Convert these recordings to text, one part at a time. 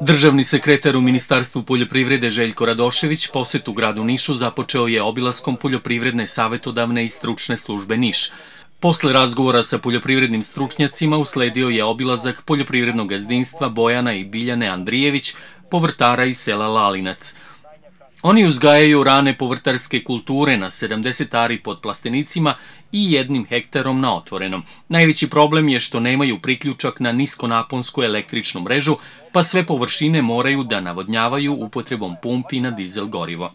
Državni sekretar u Ministarstvu poljoprivrede Željko Radošević poset u gradu Nišu započeo je obilaskom poljoprivredne savetodavne i stručne službe Niš. Posle razgovora sa poljoprivrednim stručnjacima usledio je obilazak poljoprivrednog gazdinstva Bojana i Biljane Andrijević, povrtara iz sela Lalinac – Oni uzgajaju rane povrtarske kulture na 70 ari pod plastenicima i jednim hektarom na otvorenom. Najveći problem je što nemaju priključak na niskonaponsku električnu mrežu, pa sve površine moraju da navodnjavaju upotrebom pumpi na dizel gorivo.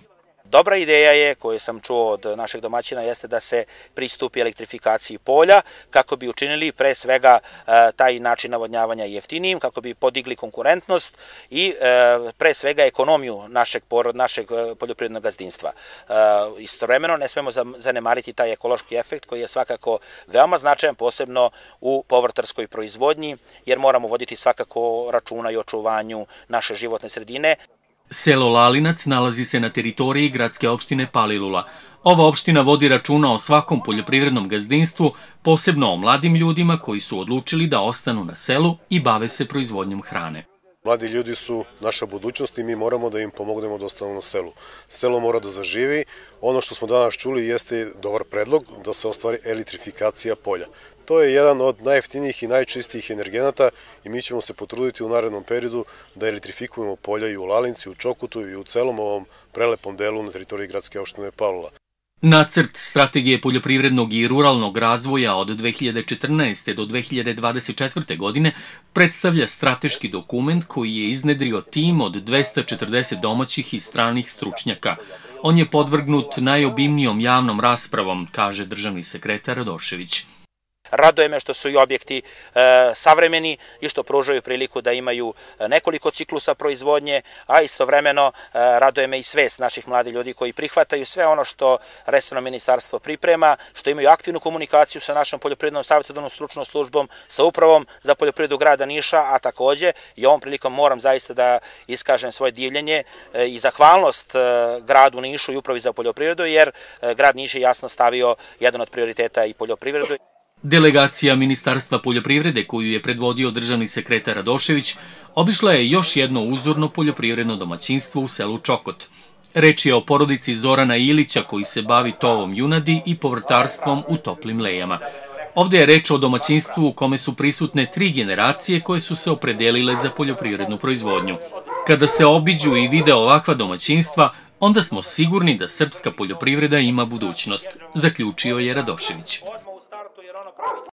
Dobra ideja je, koju sam čuo od našeg domaćina, jeste da se pristupi elektrifikaciji polja kako bi učinili pre svega e, taj način navodnjavanja jeftinijim, kako bi podigli konkurentnost i e, pre svega ekonomiju našeg, porod, našeg e, poljoprivrednog gazdinstva. Istovremeno ne smemo zanemariti taj ekološki efekt koji je svakako veoma značajan, posebno u povrtarskoj proizvodnji, jer moramo voditi svakako računa i očuvanju naše životne sredine. Selo Lalinac nalazi se na teritoriji gradske opštine Palilula. Ova opština vodi računa o svakom poljoprivrednom gazdinstvu, posebno o mladim ljudima koji su odlučili da ostanu na selu i bave se proizvodnjom hrane. Mladi ljudi su naša budućnost i mi moramo da im pomognemo da ostanu na selu. Selo mora da zaživi. Ono što smo danas čuli jeste dobar predlog da se ostvari elektrifikacija polja. To je jedan od najjeftinijih i najčistijih energenata i mi ćemo se potruditi u narednom periodu da elektrifikujemo polja i u Lalinci, u Čokutu i u celom ovom prelepom delu na teritoriji gradske opštine Pavlova. Nacrt strategije poljoprivrednog i ruralnog razvoja od 2014. do 2024. godine predstavlja strateški dokument koji je iznedrio tim od 240 domaćih i stranih stručnjaka. On je podvrgnut najobimnijom javnom raspravom, kaže državni sekretar Radošević. Radoje me što su i objekti e, savremeni i što pružaju priliku da imaju e, nekoliko ciklusa proizvodnje, a istovremeno e, radoje me i svest naših mladih ljudi koji prihvataju sve ono što resorno ministarstvo priprema, što imaju aktivnu komunikaciju sa našom poljoprivrednom savjetodavnom stručnom službom, sa upravom za poljoprivredu grada Niša, a takođe i ovom prilikom moram zaista da iskažem svoje divljenje e, i zahvalnost e, gradu Nišu i upravi za poljoprivredu, jer e, grad Niš je jasno stavio jedan od prioriteta i poljoprivredu. Delegacija Ministarstva poljoprivrede koju je predvodio državni sekretar Radošević obišla je još jedno uzorno poljoprivredno domaćinstvo u selu Čokot. Reč je o porodici Zorana Ilića koji se bavi tovom junadi i povrtarstvom u toplim lejama. Ovde je reč o domaćinstvu u kome su prisutne tri generacije koje su se opredelile za poljoprivrednu proizvodnju. Kada se obiđu i vide ovakva domaćinstva, onda smo sigurni da srpska poljoprivreda ima budućnost, zaključio je Radošević.